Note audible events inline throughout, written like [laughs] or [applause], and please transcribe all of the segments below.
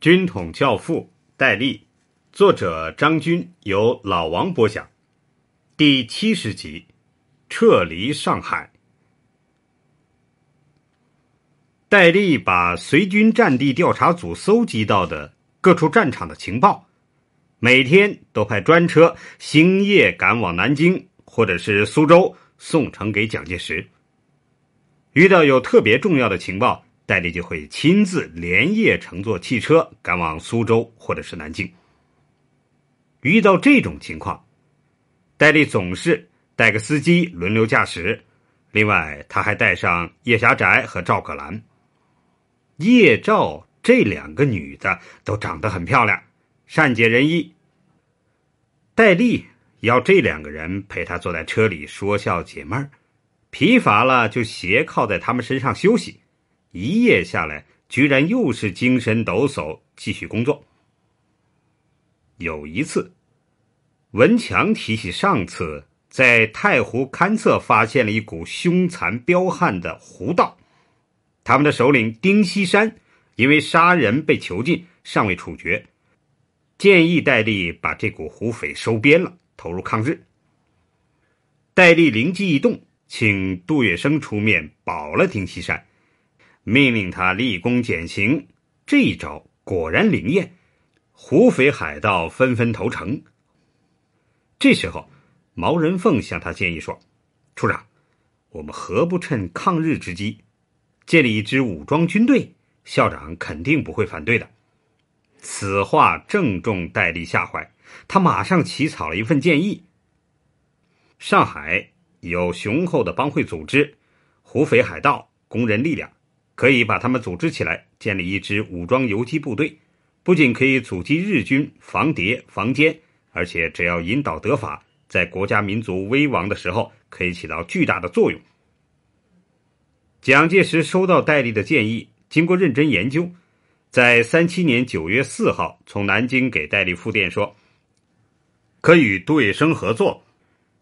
军统教父戴笠，作者张军，由老王播讲，第七十集：撤离上海。戴笠把随军战地调查组搜集到的各处战场的情报，每天都派专车星夜赶往南京或者是苏州，送呈给蒋介石。遇到有特别重要的情报。戴笠就会亲自连夜乘坐汽车赶往苏州或者是南京。遇到这种情况，戴笠总是带个司机轮流驾驶，另外他还带上叶霞、宅和赵可兰、叶赵这两个女的，都长得很漂亮，善解人意。戴笠要这两个人陪他坐在车里说笑解闷儿，疲乏了就斜靠在他们身上休息。一夜下来，居然又是精神抖擞，继续工作。有一次，文强提起上次在太湖勘测发现了一股凶残彪悍的胡道，他们的首领丁锡山因为杀人被囚禁，尚未处决，建议戴笠把这股胡匪收编了，投入抗日。戴笠灵机一动，请杜月笙出面保了丁锡山。命令他立功减刑，这一招果然灵验，胡匪海盗纷纷投诚。这时候，毛人凤向他建议说：“处长，我们何不趁抗日之机，建立一支武装军队？校长肯定不会反对的。”此话正中戴笠下怀，他马上起草了一份建议。上海有雄厚的帮会组织、胡匪海盗、工人力量。可以把他们组织起来，建立一支武装游击部队，不仅可以阻击日军防谍防奸，而且只要引导得法，在国家民族危亡的时候，可以起到巨大的作用。蒋介石收到戴笠的建议，经过认真研究，在三七年九月四号从南京给戴笠复电说：“可与杜月笙合作，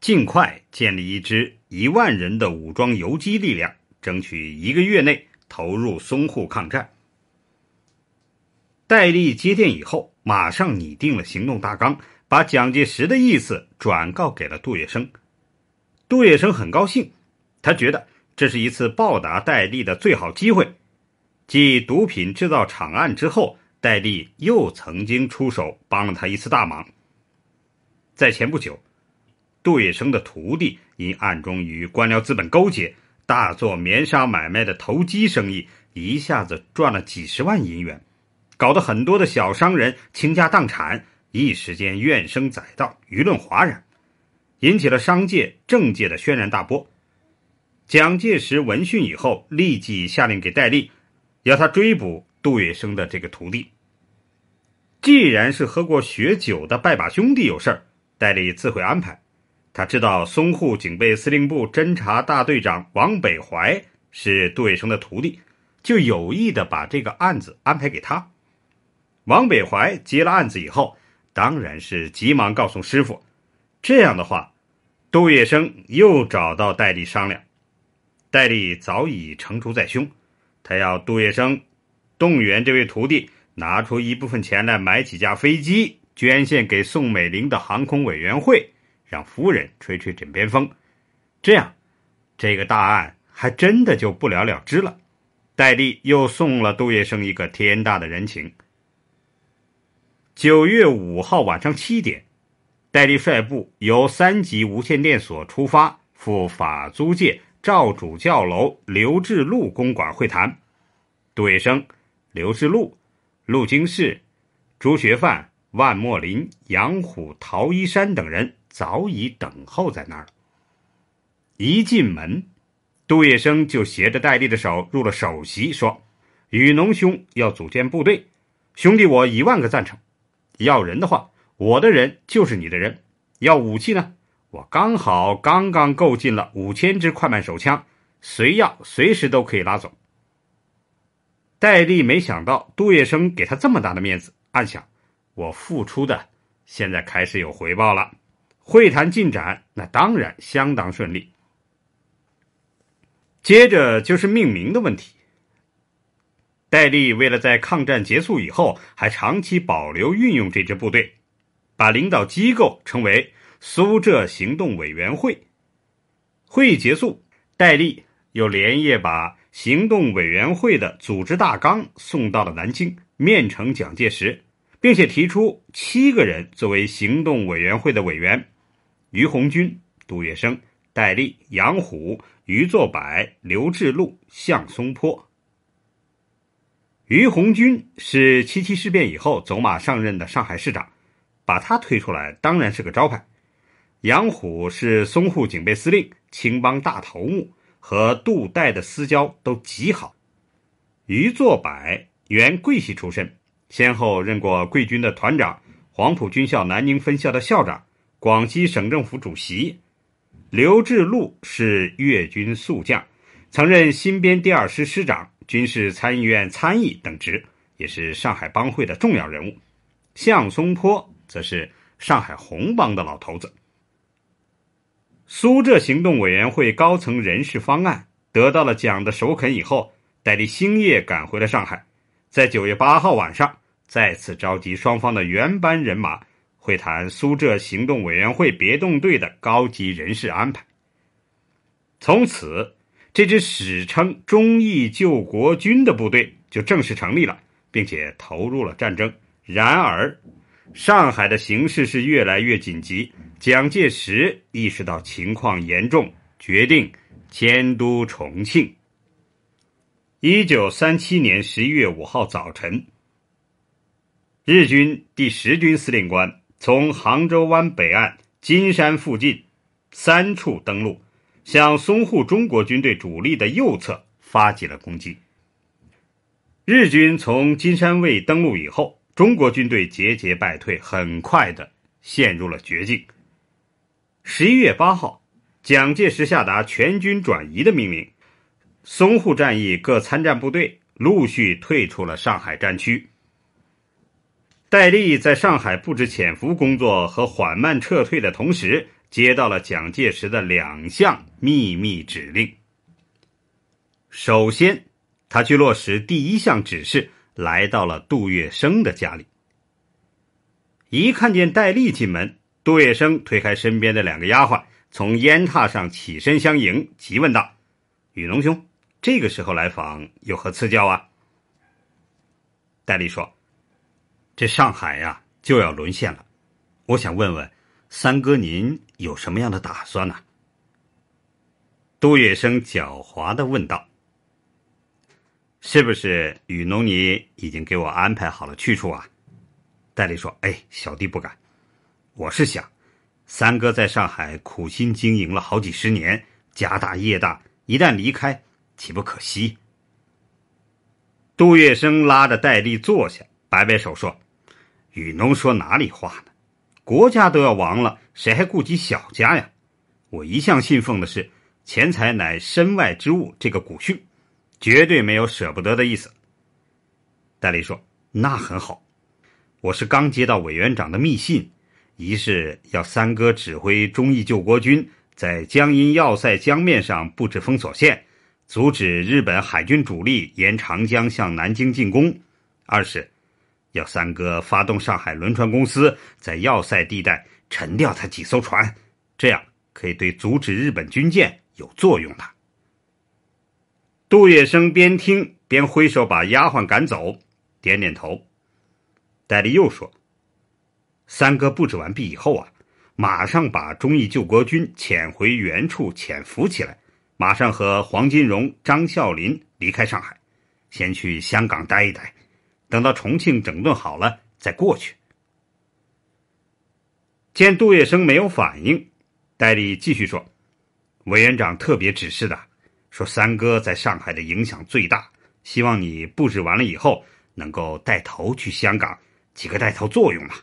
尽快建立一支一万人的武装游击力量，争取一个月内。”投入淞沪抗战。戴笠接电以后，马上拟定了行动大纲，把蒋介石的意思转告给了杜月笙。杜月笙很高兴，他觉得这是一次报答戴笠的最好机会。继毒品制造厂案之后，戴笠又曾经出手帮了他一次大忙。在前不久，杜月笙的徒弟因暗中与官僚资本勾结。大做棉纱买卖的投机生意，一下子赚了几十万银元，搞得很多的小商人倾家荡产，一时间怨声载道，舆论哗然，引起了商界、政界的轩然大波。蒋介石闻讯以后，立即下令给戴笠，要他追捕杜月笙的这个徒弟。既然是喝过血酒的拜把兄弟有事儿，戴笠自会安排。他知道淞沪警备司令部侦察大队长王北怀是杜月笙的徒弟，就有意的把这个案子安排给他。王北怀接了案子以后，当然是急忙告诉师傅。这样的话，杜月笙又找到戴笠商量。戴笠早已成竹在胸，他要杜月笙动员这位徒弟拿出一部分钱来买几架飞机，捐献给宋美龄的航空委员会。让夫人吹吹枕边风，这样，这个大案还真的就不了了之了。戴笠又送了杜月笙一个天大的人情。九月五号晚上七点，戴笠率部由三级无线电所出发，赴法租界赵主教楼刘志路公馆会谈。杜月笙、刘志路、陆经世、朱学范、万莫林、杨虎、陶一山等人。早已等候在那儿了。一进门，杜月笙就携着戴笠的手入了首席，说：“雨农兄要组建部队，兄弟我一万个赞成。要人的话，我的人就是你的人；要武器呢，我刚好刚刚购进了五千支快慢手枪，随要随时都可以拉走。”戴笠没想到杜月笙给他这么大的面子，暗想：“我付出的现在开始有回报了。”会谈进展那当然相当顺利。接着就是命名的问题。戴笠为了在抗战结束以后还长期保留运用这支部队，把领导机构称为“苏浙行动委员会”。会议结束，戴笠又连夜把行动委员会的组织大纲送到了南京，面呈蒋介石。并且提出七个人作为行动委员会的委员：于红军、杜月笙、戴笠、杨虎、于作柏、刘志路、向松坡。于红军是七七事变以后走马上任的上海市长，把他推出来当然是个招牌。杨虎是淞沪警备司令、青帮大头目，和杜戴的私交都极好。于作柏原贵系出身。先后任过桂军的团长、黄埔军校南宁分校的校长、广西省政府主席。刘志禄是粤军宿将，曾任新编第二师师长、军事参议院参议等职，也是上海帮会的重要人物。项松坡则是上海红帮的老头子。苏浙行动委员会高层人事方案得到了蒋的首肯以后，代理星夜赶回了上海，在九月八号晚上。再次召集双方的原班人马会谈苏浙行动委员会别动队的高级人事安排。从此，这支史称“忠义救国军”的部队就正式成立了，并且投入了战争。然而，上海的形势是越来越紧急，蒋介石意识到情况严重，决定迁都重庆。一九三七年十一月五号早晨。日军第十军司令官从杭州湾北岸金山附近三处登陆，向淞沪中国军队主力的右侧发起了攻击。日军从金山卫登陆以后，中国军队节节败退，很快的陷入了绝境。十一月八号，蒋介石下达全军转移的命令，淞沪战役各参战部队陆续退出了上海战区。戴笠在上海布置潜伏工作和缓慢撤退的同时，接到了蒋介石的两项秘密指令。首先，他去落实第一项指示，来到了杜月笙的家里。一看见戴笠进门，杜月笙推开身边的两个丫鬟，从烟榻上起身相迎，急问道：“雨农兄，这个时候来访有何赐教啊？”戴笠说。这上海呀就要沦陷了，我想问问三哥，您有什么样的打算呢？杜月笙狡猾的问道：“是不是雨农，你已经给我安排好了去处啊？”戴笠说：“哎，小弟不敢，我是想，三哥在上海苦心经营了好几十年，家大业大，一旦离开，岂不可惜？”杜月笙拉着戴笠坐下，摆摆手说。雨农说：“哪里话呢？国家都要亡了，谁还顾及小家呀？我一向信奉的是‘钱财乃身外之物’这个古训，绝对没有舍不得的意思。”戴笠说：“那很好，我是刚接到委员长的密信，一是要三哥指挥忠义救国军在江阴要塞江面上布置封锁线，阻止日本海军主力沿长江向南京进攻；二是。”要三哥发动上海轮船公司，在要塞地带沉掉他几艘船，这样可以对阻止日本军舰有作用了。杜月笙边听边挥手把丫鬟赶走，点点头。戴笠又说：“三哥布置完毕以后啊，马上把忠义救国军遣回原处潜伏起来，马上和黄金荣、张啸林离开上海，先去香港待一待。”等到重庆整顿好了再过去。见杜月笙没有反应，戴笠继续说：“委员长特别指示的，说三哥在上海的影响最大，希望你布置完了以后，能够带头去香港，起个带头作用嘛。”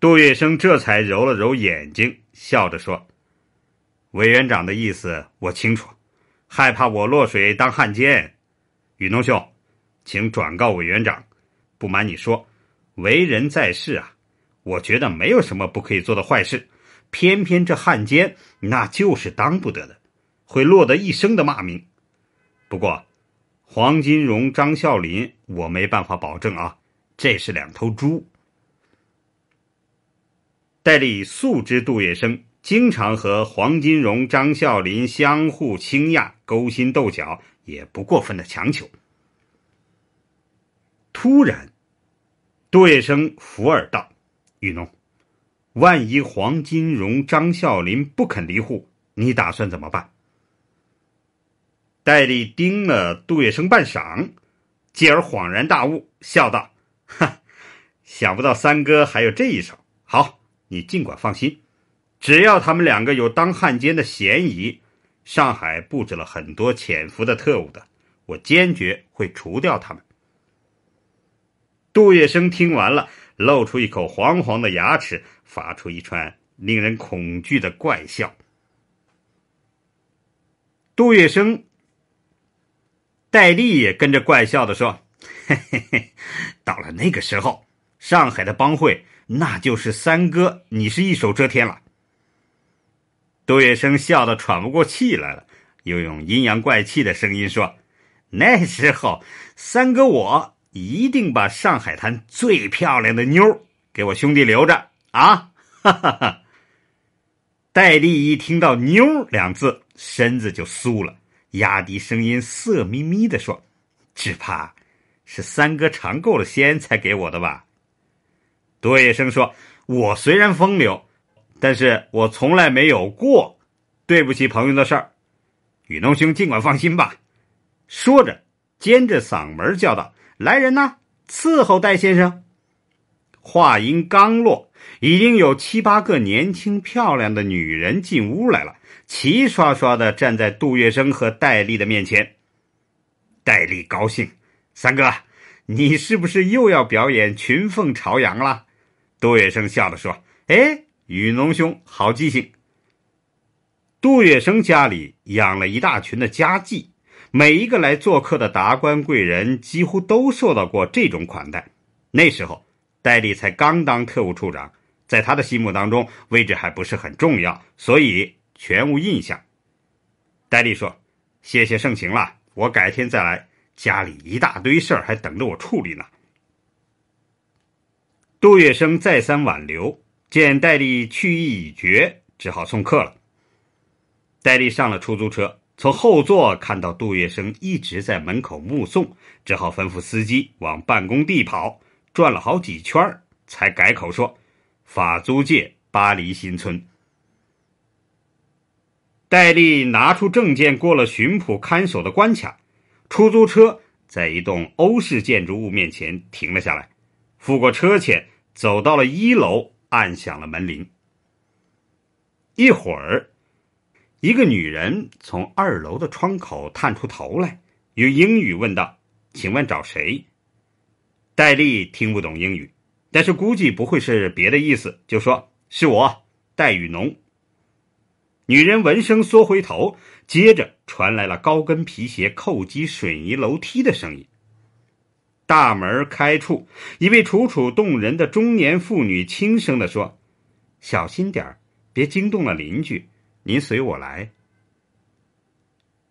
杜月笙这才揉了揉眼睛，笑着说：“委员长的意思我清楚，害怕我落水当汉奸，雨农兄。”请转告委员长。不瞒你说，为人在世啊，我觉得没有什么不可以做的坏事，偏偏这汉奸那就是当不得的，会落得一生的骂名。不过黄金荣、张啸林，我没办法保证啊，这是两头猪。戴笠素知杜月笙经常和黄金荣、张啸林相互倾轧、勾心斗角，也不过分的强求。突然，杜月笙附耳道：“雨农，万一黄金荣、张啸林不肯离沪，你打算怎么办？”戴笠盯了杜月笙半晌，继而恍然大悟，笑道：“ [laughs] 哈，想不到三哥还有这一手。好，你尽管放心，只要他们两个有当汉奸的嫌疑，上海布置了很多潜伏的特务的，我坚决会除掉他们。”杜月笙听完了，露出一口黄黄的牙齿，发出一串令人恐惧的怪笑。杜月笙，戴笠也跟着怪笑的说：“嘿嘿嘿，到了那个时候，上海的帮会，那就是三哥，你是一手遮天了。”杜月笙笑得喘不过气来了，又用阴阳怪气的声音说：“那时候，三哥我。”一定把上海滩最漂亮的妞给我兄弟留着啊！哈哈哈。戴笠一听到“妞两字，身子就酥了，压低声音色眯眯的说：“只怕是三哥尝够了鲜才给我的吧？”杜月笙说：“我虽然风流，但是我从来没有过对不起朋友的事儿。雨农兄尽管放心吧。”说着，尖着嗓门叫道。来人呐，伺候戴先生！话音刚落，已经有七八个年轻漂亮的女人进屋来了，齐刷刷的站在杜月笙和戴笠的面前。戴笠高兴：“三哥，你是不是又要表演群凤朝阳了？”杜月笙笑着说：“哎，雨农兄，好记性。杜月笙家里养了一大群的家妓。”每一个来做客的达官贵人几乎都受到过这种款待。那时候，戴笠才刚当特务处长，在他的心目当中位置还不是很重要，所以全无印象。戴笠说：“谢谢盛情了，我改天再来。家里一大堆事儿还等着我处理呢。”杜月笙再三挽留，见戴笠去意已决，只好送客了。戴笠上了出租车。从后座看到杜月笙一直在门口目送，只好吩咐司机往办公地跑，转了好几圈才改口说：“法租界巴黎新村。”戴笠拿出证件，过了巡捕看守的关卡，出租车在一栋欧式建筑物面前停了下来，付过车钱，走到了一楼，按响了门铃。一会儿。一个女人从二楼的窗口探出头来，用英语问道：“请问找谁？”戴笠听不懂英语，但是估计不会是别的意思，就说：“是我，戴雨农。”女人闻声缩回头，接着传来了高跟皮鞋叩击水泥楼梯的声音。大门开处，一位楚楚动人的中年妇女轻声的说：“小心点儿，别惊动了邻居。”您随我来。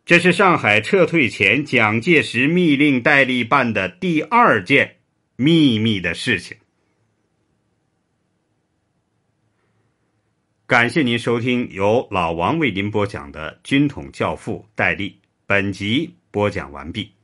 这是上海撤退前，蒋介石密令戴笠办的第二件秘密的事情。感谢您收听由老王为您播讲的《军统教父》戴笠，本集播讲完毕。